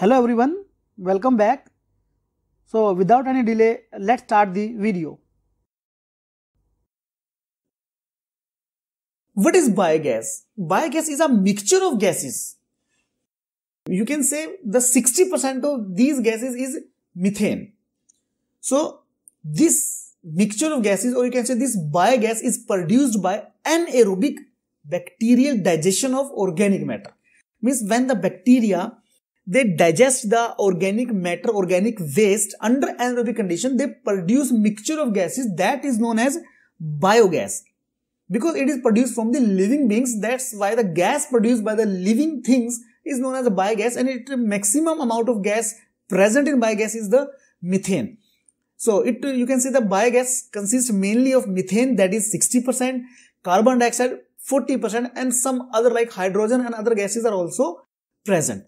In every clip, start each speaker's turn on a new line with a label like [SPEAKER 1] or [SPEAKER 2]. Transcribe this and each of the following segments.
[SPEAKER 1] Hello everyone, welcome back. So without any delay, let's start the video. What is biogas? Biogas is a mixture of gases. You can say the 60% of these gases is methane. So this mixture of gases or you can say this biogas is produced by anaerobic bacterial digestion of organic matter. Means when the bacteria they digest the organic matter organic waste under anaerobic condition they produce mixture of gases that is known as biogas because it is produced from the living beings that's why the gas produced by the living things is known as biogas and it maximum amount of gas present in biogas is the methane so it you can see the biogas consists mainly of methane that is 60% carbon dioxide 40% and some other like hydrogen and other gases are also present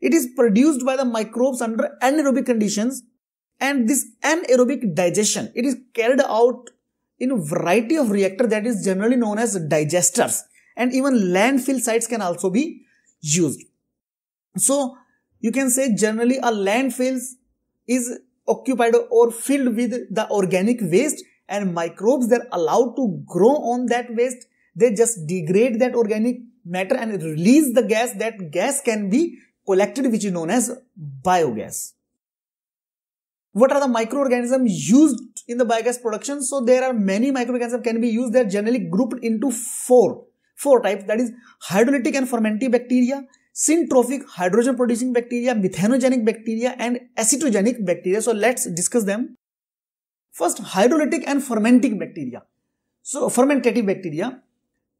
[SPEAKER 1] it is produced by the microbes under anaerobic conditions and this anaerobic digestion, it is carried out in a variety of reactor that is generally known as digesters and even landfill sites can also be used. So you can say generally a landfill is occupied or filled with the organic waste and microbes that are allowed to grow on that waste they just degrade that organic matter and release the gas that gas can be collected which is known as biogas. What are the microorganisms used in the biogas production? So there are many microorganisms can be used. They are generally grouped into four, four types that is hydrolytic and fermenting bacteria, syntrophic hydrogen producing bacteria, methanogenic bacteria and acetogenic bacteria. So let's discuss them. First hydrolytic and fermenting bacteria. So fermentative bacteria.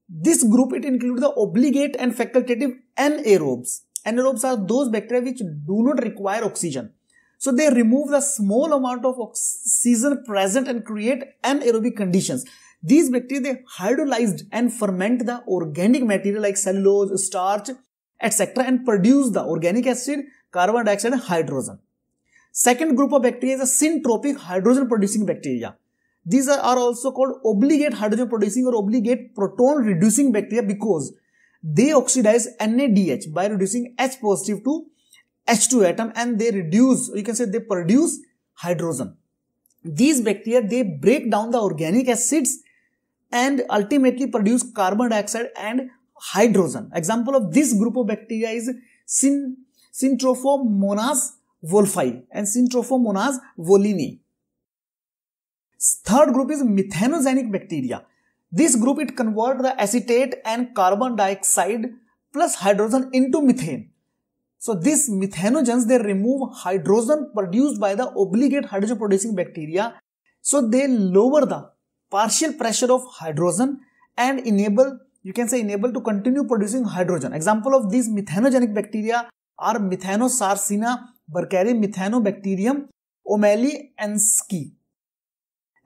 [SPEAKER 1] This group it includes the obligate and facultative anaerobes Anaerobes are those bacteria which do not require oxygen. So they remove the small amount of oxygen present and create anaerobic conditions. These bacteria, they hydrolyzed and ferment the organic material like cellulose, starch, etc. and produce the organic acid, carbon dioxide and hydrogen. Second group of bacteria is the syntropic hydrogen producing bacteria. These are, also called obligate hydrogen producing or obligate proton reducing bacteria because they oxidize NADH by reducing H positive to H2 atom and they reduce, you can say they produce hydrogen. These bacteria, they break down the organic acids and ultimately produce carbon dioxide and hydrogen. Example of this group of bacteria is Syn Syntrophomonas wolfi and Syntrophomonas volini. Third group is methanogenic bacteria. This group it convert the acetate and carbon dioxide plus hydrogen into methane. So these methanogens they remove hydrogen produced by the obligate hydrogen producing bacteria. So they lower the partial pressure of hydrogen and enable you can say enable to continue producing hydrogen. Example of these methanogenic bacteria are methanosarcina, bercari methanobacterium, omeli and ski.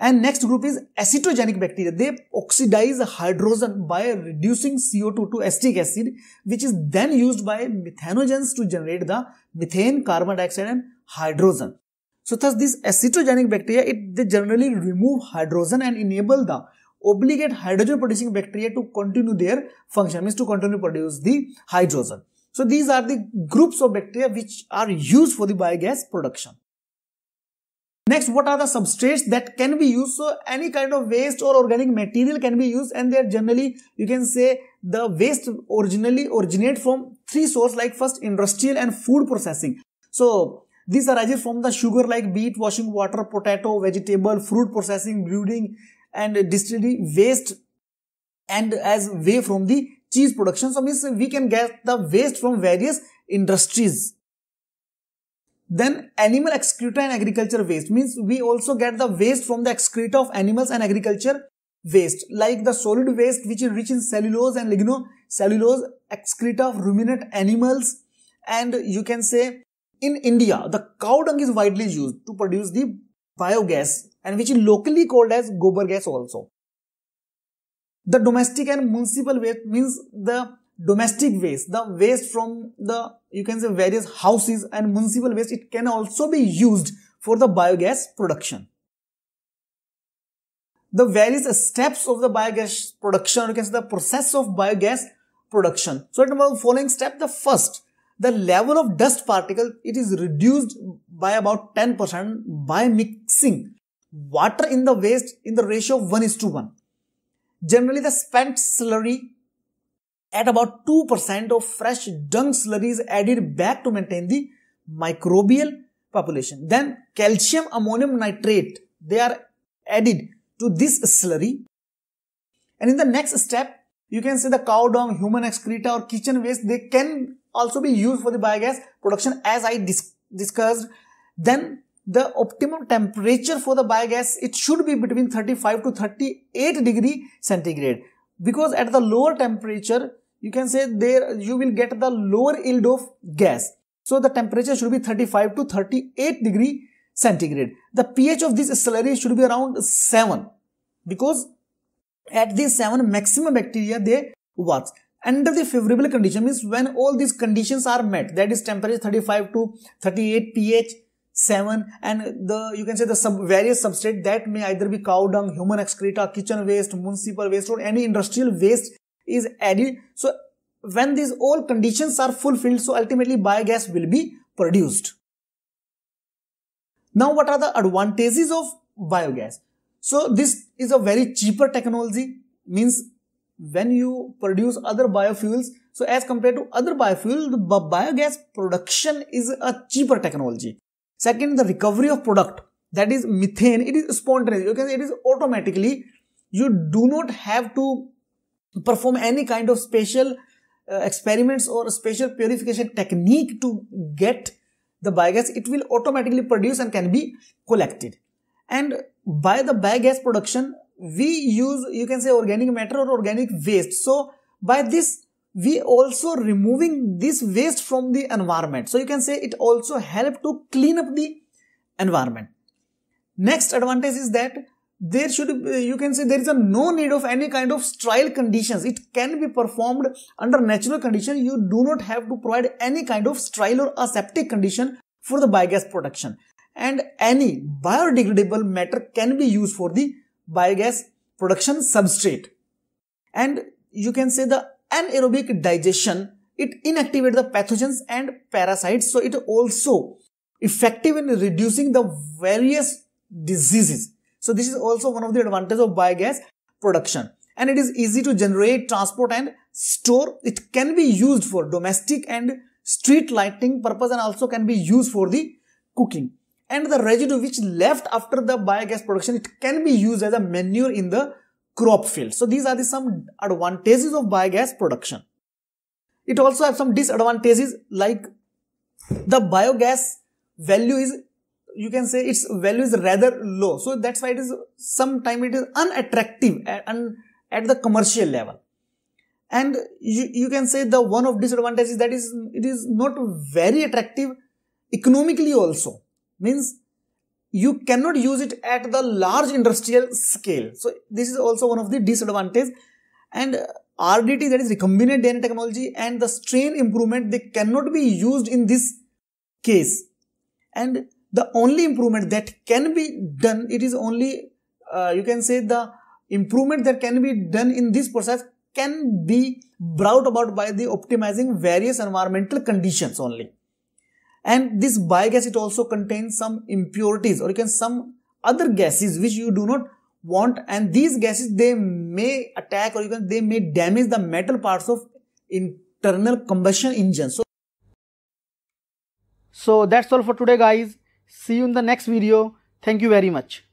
[SPEAKER 1] And next group is acetogenic bacteria. They oxidize hydrogen by reducing CO2 to acetic acid, which is then used by methanogens to generate the methane, carbon dioxide and hydrogen. So thus these acetogenic bacteria, it, they generally remove hydrogen and enable the obligate hydrogen producing bacteria to continue their function, means to continue produce the hydrogen. So these are the groups of bacteria which are used for the biogas production. Next, what are the substrates that can be used? So any kind of waste or organic material can be used and they're generally, you can say the waste originally originate from three sources like first industrial and food processing. So these arises from the sugar like beet, washing water, potato, vegetable, fruit processing, brewing, and distillery waste and as way from the cheese production. So means we can get the waste from various industries. Then animal excreta and agriculture waste means we also get the waste from the excreta of animals and agriculture waste like the solid waste which is rich in cellulose and lignocellulose excreta of ruminant animals and you can say in India the cow dung is widely used to produce the biogas and which is locally called as gobar gas also. The domestic and municipal waste means the domestic waste, the waste from the, you can say various houses and municipal waste, it can also be used for the biogas production. The various steps of the biogas production, you can say the process of biogas production. So, in the following step, the first, the level of dust particle, it is reduced by about 10% by mixing water in the waste in the ratio of 1 is to 1. Generally, the spent slurry at about 2% of fresh dung slurry is added back to maintain the microbial population. Then calcium ammonium nitrate, they are added to this slurry. And in the next step, you can see the cow dung, human excreta or kitchen waste, they can also be used for the biogas production as I dis discussed. Then the optimum temperature for the biogas, it should be between 35 to 38 degree centigrade because at the lower temperature, you can say there you will get the lower yield of gas. So the temperature should be 35 to 38 degree centigrade. The pH of this slurry should be around 7 because at this 7 maximum bacteria they work. Under the favorable condition means when all these conditions are met that is temperature 35 to 38 pH 7 and the you can say the sub various substrate that may either be cow dung, human excreta, kitchen waste, municipal waste or any industrial waste is added so when these all conditions are fulfilled so ultimately biogas will be produced now what are the advantages of biogas so this is a very cheaper technology means when you produce other biofuels so as compared to other biofuels, the biogas production is a cheaper technology second the recovery of product that is methane it is spontaneous you can say it is automatically you do not have to perform any kind of special uh, experiments or special purification technique to get the biogas it will automatically produce and can be collected and by the biogas production we use you can say organic matter or organic waste so by this we also removing this waste from the environment so you can say it also help to clean up the environment next advantage is that there should uh, you can say there is a no need of any kind of trial conditions it can be performed under natural condition you do not have to provide any kind of trial or aseptic condition for the biogas production and any biodegradable matter can be used for the biogas production substrate and you can say the anaerobic digestion it inactivates the pathogens and parasites so it also effective in reducing the various diseases so this is also one of the advantages of biogas production. And it is easy to generate, transport and store. It can be used for domestic and street lighting purpose and also can be used for the cooking. And the residue which left after the biogas production, it can be used as a manure in the crop field. So these are the some advantages of biogas production. It also has some disadvantages like the biogas value is you can say its value is rather low. So that's why it is sometime it is unattractive at, at the commercial level. And you, you can say the one of disadvantages that is it is not very attractive economically also means you cannot use it at the large industrial scale. So this is also one of the disadvantages and RDT that is recombinant DNA technology and the strain improvement they cannot be used in this case and the only improvement that can be done it is only uh, you can say the improvement that can be done in this process can be brought about by the optimizing various environmental conditions only and this biogas it also contains some impurities or you can some other gases which you do not want and these gases they may attack or you can they may damage the metal parts of internal combustion engines so so that's all for today guys See you in the next video. Thank you very much.